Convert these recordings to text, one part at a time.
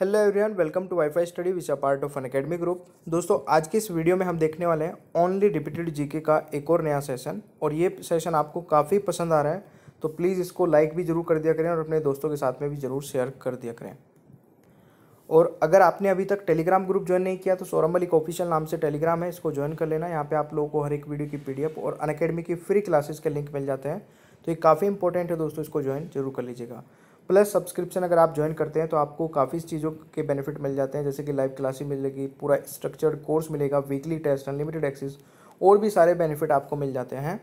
hello everyone welcome to Wifi Study which a part of Unacademy group दोस्तों आज की इस video में हम देखने वाले हैं ओनली रिपीटेड जीके का एक और नया सेशन और ये सेशन आपको काफ़ी पसंद आ रहा है तो प्लीज़ इसको लाइक भी ज़रूर कर दिया करें और अपने दोस्तों के साथ में भी ज़रूर शेयर कर दिया करें और अगर आपने अभी तक टेलीग्राम ग्रुप ज्वाइन नहीं किया तो सौरभ मलिक ऑफिशियल नाम से टेलीग्राम है इसको ज्वाइन कर लेना यहाँ पर आप लोगों को हर एक वीडियो की पी और अन की फ्री क्लासेस के लिंक मिल जाते हैं तो ये काफ़ी इंपॉर्टेंट है दोस्तों इसको ज्वाइन जरूर कर लीजिएगा प्लस सब्सक्रिप्शन अगर आप ज्वाइन करते हैं तो आपको काफ़ी चीज़ों के बेनिफिट मिल जाते हैं जैसे कि लाइव क्लासेस मिलेगी पूरा स्ट्रक्चर्ड कोर्स मिलेगा वीकली टेस्ट अनलिमिटेड एक्सेस और भी सारे बेनिफिट आपको मिल जाते हैं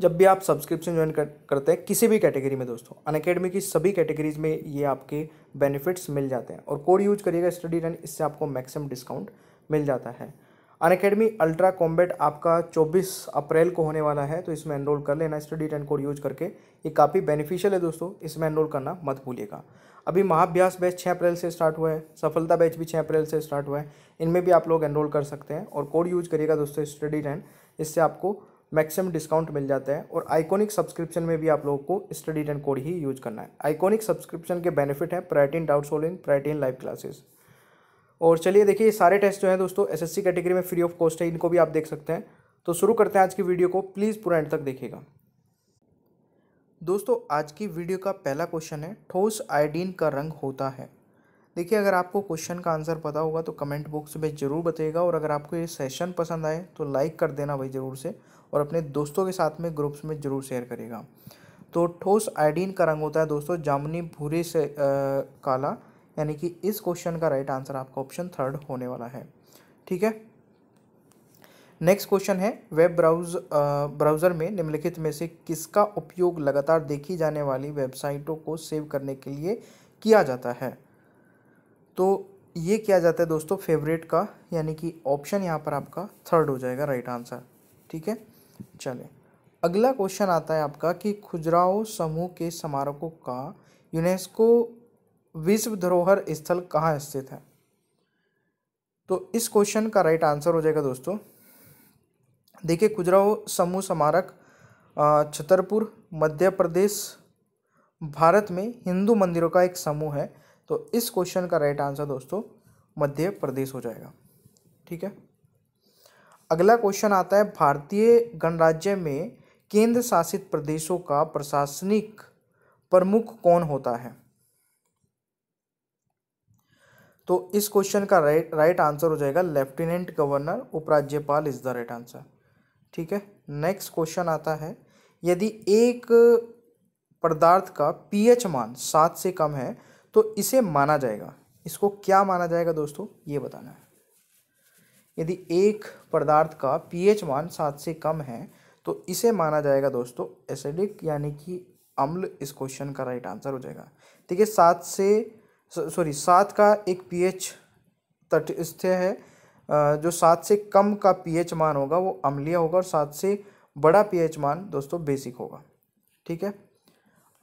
जब भी आप सब्सक्रिप्शन ज्वाइन कर, करते हैं किसी भी कैटेगरी में दोस्तों अनकेडमी की सभी कैटेगरीज में ये आपके बेनिफिट्स मिल जाते हैं और कोड यूज करिएगा स्टडी रन इससे आपको मैक्सिमम डिस्काउंट मिल जाता है अन अकेडमी अल्ट्रा कॉम्बेट आपका 24 अप्रैल को होने वाला है तो इसमें एनरोल कर लेना स्टडी टेन कोड यूज करके ये काफ़ी बेनिफिशियल है दोस्तों इसमें एनरोल करना मत भूलिएगा अभी महाभ्यास बैच छः अप्रैल से स्टार्ट हुआ है सफलता बैच भी छः अप्रैल से स्टार्ट हुआ है इनमें भी आप लोग एनरोल कर सकते हैं और कोड यूज करिएगा दोस्तों स्टडी टेन इससे आपको मैक्सिमम डिस्काउंट मिल जाता है और आइकॉनिक सब्सक्रिप्शन में भी आप लोगों को स्टडी टेन कोड ही यूज करना है आइकॉनिक सब्सक्रिप्शन के बेनिफिट है प्राइटिन डाउट सोलिंग प्राइटिन लाइव क्लासेस और चलिए देखिए ये सारे टेस्ट जो हैं दोस्तों एसएससी कैटेगरी में फ्री ऑफ कॉस्ट है इनको भी आप देख सकते हैं तो शुरू करते हैं आज की वीडियो को प्लीज़ पूरा एंड तक देखिएगा दोस्तों आज की वीडियो का पहला क्वेश्चन है ठोस आयोडीन का रंग होता है देखिए अगर आपको क्वेश्चन का आंसर पता होगा तो कमेंट बॉक्स में ज़रूर बताइएगा और अगर आपको ये सेशन पसंद आए तो लाइक कर देना भाई ज़रूर से और अपने दोस्तों के साथ में ग्रुप्स में ज़रूर शेयर करेगा तो ठोस आयोडीन का रंग होता है दोस्तों जामुनी भूरे से आ, काला यानी कि इस क्वेश्चन का राइट आंसर आपका ऑप्शन थर्ड होने वाला है ठीक है नेक्स्ट क्वेश्चन है वेब ब्राउज ब्राउज़र में निम्नलिखित में से किसका उपयोग लगातार देखी जाने वाली वेबसाइटों को सेव करने के लिए किया जाता है तो ये किया जाता है दोस्तों फेवरेट का यानी कि ऑप्शन यहाँ पर आपका थर्ड हो जाएगा राइट आंसर ठीक है चले अगला क्वेश्चन आता है आपका कि खुजराओ समूह के स्मारकों का यूनेस्को विश्व धरोहर स्थल कहाँ स्थित है तो इस क्वेश्चन का राइट आंसर हो जाएगा दोस्तों देखिए खुजराहो समूह स्मारक छतरपुर मध्य प्रदेश भारत में हिंदू मंदिरों का एक समूह है तो इस क्वेश्चन का राइट आंसर दोस्तों मध्य प्रदेश हो जाएगा ठीक है अगला क्वेश्चन आता है भारतीय गणराज्य में केंद्र शासित प्रदेशों का प्रशासनिक प्रमुख कौन होता है तो इस क्वेश्चन का राइट राइट आंसर हो जाएगा लेफ्टिनेंट गवर्नर उपराज्यपाल इज द राइट आंसर ठीक है नेक्स्ट क्वेश्चन आता है यदि एक पदार्थ का पीएच मान सात से कम है तो इसे माना जाएगा इसको क्या माना जाएगा दोस्तों ये बताना है यदि एक पदार्थ का पीएच मान सात से कम है तो इसे माना जाएगा दोस्तों एसिडिक यानी कि अम्ल इस क्वेश्चन का राइट आंसर हो जाएगा ठीक है सात से सॉरी सात का एक पीएच तटस्थ है जो सात से कम का पीएच मान होगा वो अम्लीय होगा और सात से बड़ा पीएच मान दोस्तों बेसिक होगा ठीक है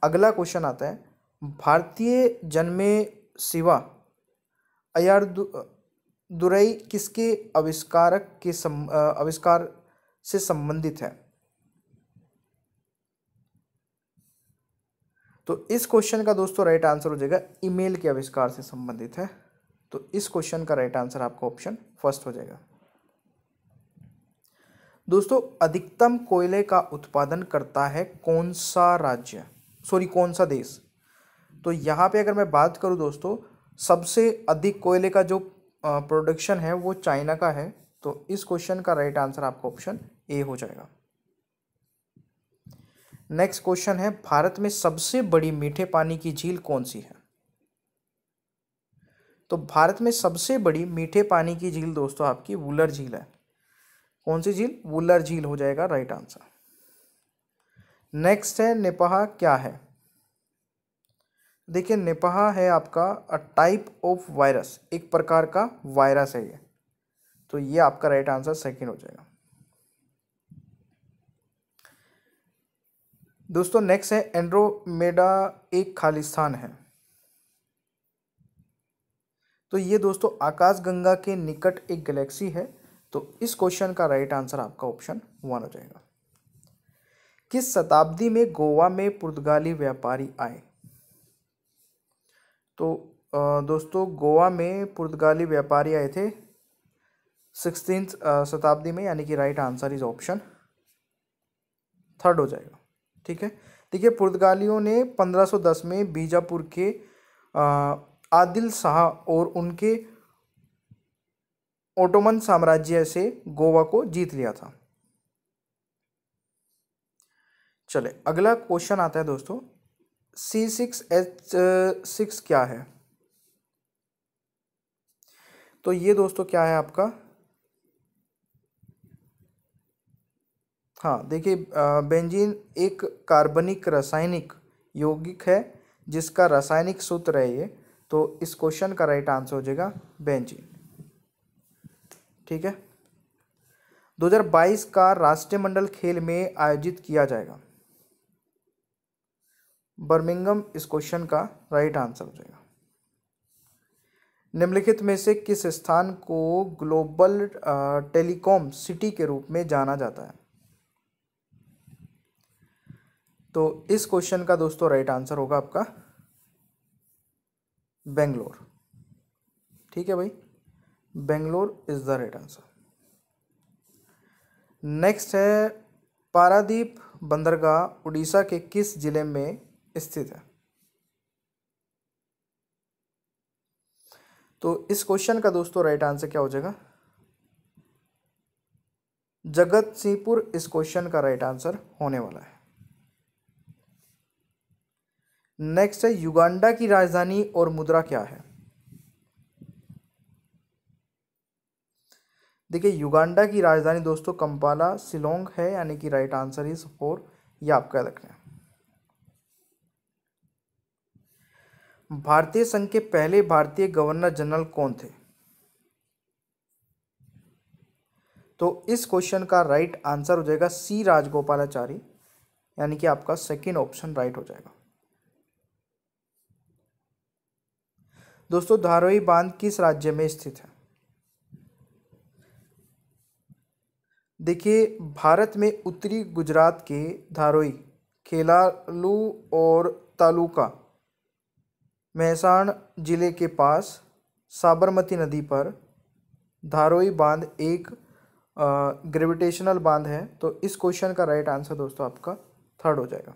अगला क्वेश्चन आता है भारतीय जन्मे शिवा अयर दुरई किसके आविष्कारक के सम आविष्कार से संबंधित है तो इस क्वेश्चन का दोस्तों राइट आंसर हो जाएगा ईमेल के आविष्कार से संबंधित है तो इस क्वेश्चन का राइट आंसर आपका ऑप्शन फर्स्ट हो जाएगा दोस्तों अधिकतम कोयले का उत्पादन करता है कौन सा राज्य सॉरी कौन सा देश तो यहाँ पे अगर मैं बात करूँ दोस्तों सबसे अधिक कोयले का जो प्रोडक्शन है वो चाइना का है तो इस क्वेश्चन का राइट आंसर आपका ऑप्शन ए हो जाएगा नेक्स्ट क्वेश्चन है भारत में सबसे बड़ी मीठे पानी की झील कौन सी है तो भारत में सबसे बड़ी मीठे पानी की झील दोस्तों आपकी वुलर झील है कौन सी झील वुलर झील हो जाएगा राइट आंसर नेक्स्ट है निपहा क्या है देखिए निपहा है आपका अ टाइप ऑफ वायरस एक प्रकार का वायरस है ये तो ये आपका राइट आंसर सेकंड हो जाएगा दोस्तों नेक्स्ट है एंड्रोमेडा एक स्थान है तो ये दोस्तों आकाशगंगा के निकट एक गैलेक्सी है तो इस क्वेश्चन का राइट आंसर आपका ऑप्शन वन हो जाएगा किस शताब्दी में गोवा में पुर्तगाली व्यापारी आए तो दोस्तों गोवा में पुर्तगाली व्यापारी आए थे सिक्सटीन शताब्दी में यानी कि right answer is option third हो जाएगा ठीक है देखिए पुर्तगालियों ने 1510 में बीजापुर के आदिल शाह और उनके ओटोमन साम्राज्य से गोवा को जीत लिया था चले अगला क्वेश्चन आता है दोस्तों सी सिक्स एच सिक्स क्या है तो ये दोस्तों क्या है आपका हाँ देखिए बेंजीन एक कार्बनिक रासायनिक यौगिक है जिसका रासायनिक सूत्र है ये तो इस क्वेश्चन का राइट आंसर हो जाएगा बेंजीन ठीक है 2022 का राष्ट्रीय मंडल खेल में आयोजित किया जाएगा बर्मिंगम इस क्वेश्चन का राइट आंसर हो जाएगा निम्नलिखित में से किस स्थान को ग्लोबल टेलीकॉम सिटी के रूप में जाना जाता है तो इस क्वेश्चन का दोस्तों राइट आंसर होगा आपका बेंगलोर ठीक है भाई Bangalore is the right answer next है पारादीप बंदरगाह उड़ीसा के किस जिले में स्थित है तो इस क्वेश्चन का दोस्तों राइट आंसर क्या हो जाएगा जगत सिंहपुर इस क्वेश्चन का राइट आंसर होने वाला है नेक्स्ट है युगांडा की राजधानी और मुद्रा क्या है देखिए युगांडा की राजधानी दोस्तों कंपाला सिलोंग है यानी कि राइट आंसर इज फोर ये आप कह रखें भारतीय संघ के पहले भारतीय गवर्नर जनरल कौन थे तो इस क्वेश्चन का राइट आंसर हो जाएगा सी राजगोपालाचारी यानी कि आपका सेकंड ऑप्शन राइट हो जाएगा दोस्तों धारोई बांध किस राज्य में स्थित है देखिए भारत में उत्तरी गुजरात के धारोई खेलालू और तालुका महसाण जिले के पास साबरमती नदी पर धारोई बांध एक ग्रेविटेशनल बांध है तो इस क्वेश्चन का राइट आंसर दोस्तों आपका थर्ड हो जाएगा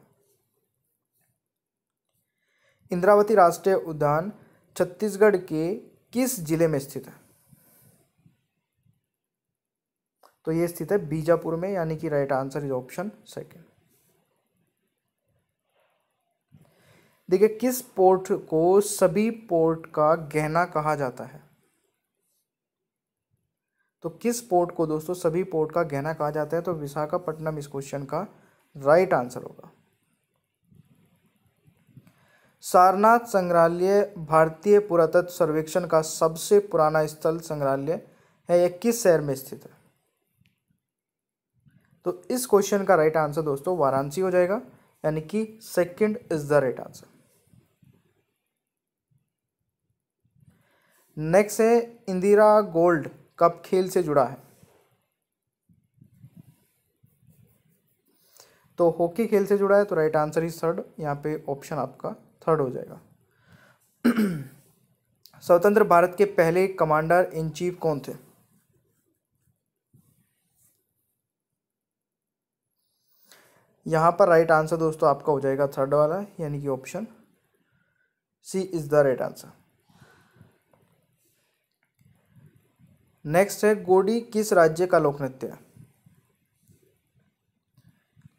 इंद्रावती राष्ट्रीय उद्यान छत्तीसगढ़ के किस जिले में स्थित है तो ये स्थित है बीजापुर में यानी कि right answer is option second देखिए किस पोर्ट को सभी पोर्ट का गहना कहा जाता है तो किस पोर्ट को दोस्तों सभी पोर्ट का गहना कहा जाता है तो विशाखापट्टनम इस क्वेश्चन का राइट आंसर होगा सारनाथ संग्रहालय भारतीय पुरातत्व सर्वेक्षण का सबसे पुराना स्थल संग्रहालय है यह किस शहर में स्थित है तो इस क्वेश्चन का राइट आंसर दोस्तों वाराणसी हो जाएगा यानी कि second is the right answer next है इंदिरा गोल्ड कप खेल से जुड़ा है तो हॉकी खेल से जुड़ा है तो राइट आंसर इज थर्ड यहाँ पे ऑप्शन आपका थर्ड हो जाएगा स्वतंत्र भारत के पहले कमांडर इन चीफ कौन थे यहां पर राइट आंसर दोस्तों आपका हो जाएगा थर्ड वाला यानी कि option C is the right answer next है गोडी किस राज्य का लोक नृत्य है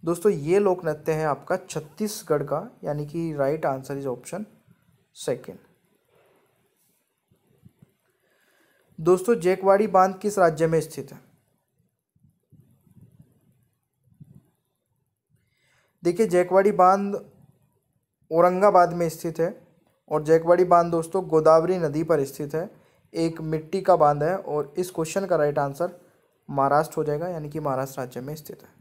दोस्तों ये लोक नृत्य है आपका छत्तीसगढ़ का यानी कि right answer is option second दोस्तों जेकवाड़ी बांध किस राज्य में स्थित है देखिए जैकवाड़ी बांध औरंगाबाद में स्थित है और जैकवाड़ी बांध दोस्तों गोदावरी नदी पर स्थित है एक मिट्टी का बांध है और इस क्वेश्चन का राइट आंसर महाराष्ट्र हो जाएगा यानी कि महाराष्ट्र राज्य में स्थित है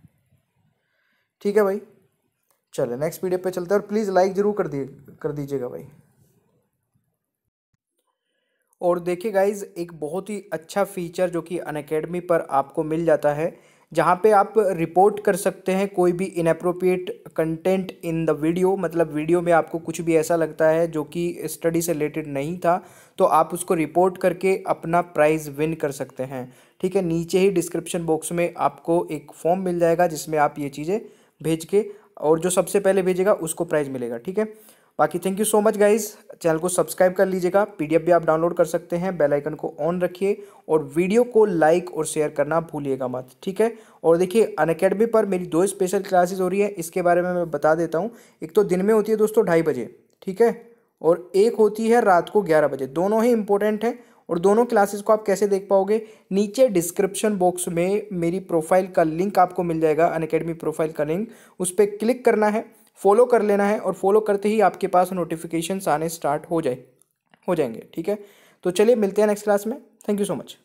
ठीक है भाई चलो नेक्स्ट वीडियो पे चलते हैं और प्लीज़ लाइक ज़रूर कर दिए कर दीजिएगा भाई और देखिए गाइज एक बहुत ही अच्छा फीचर जो कि अनकेडमी पर आपको मिल जाता है जहाँ पे आप रिपोर्ट कर सकते हैं कोई भी inappropriate content in the video मतलब वीडियो में आपको कुछ भी ऐसा लगता है जो कि स्टडी से रिलेटेड नहीं था तो आप उसको रिपोर्ट करके अपना प्राइज़ विन कर सकते हैं ठीक है नीचे ही डिस्क्रिप्शन बॉक्स में आपको एक फॉर्म मिल जाएगा जिसमें आप ये चीज़ें भेज के और जो सबसे पहले भेजेगा उसको प्राइज़ मिलेगा ठीक है बाकी thank you so much guys channel को सब्सक्राइब कर लीजिएगा पीडीएफ भी आप डाउनलोड कर सकते हैं बेल आइकन को ऑन रखिए और वीडियो को लाइक और शेयर करना भूलिएगा मत ठीक है और देखिए अनकेडमी पर मेरी दो स्पेशल क्लासेस हो रही है इसके बारे में मैं बता देता हूँ एक तो दिन में होती है दोस्तों ढाई बजे ठीक है और एक होती है रात को ग्यारह बजे दोनों ही इंपॉर्टेंट है और दोनों क्लासेस को आप कैसे देख पाओगे नीचे डिस्क्रिप्शन बॉक्स में मेरी प्रोफाइल का लिंक आपको मिल जाएगा अन प्रोफाइल का लिंक उस पर क्लिक करना है फॉलो कर लेना है और फॉलो करते ही आपके पास नोटिफिकेशन आने स्टार्ट हो जाए हो जाएंगे ठीक है तो चलिए मिलते हैं नेक्स्ट क्लास में थैंक यू सो मच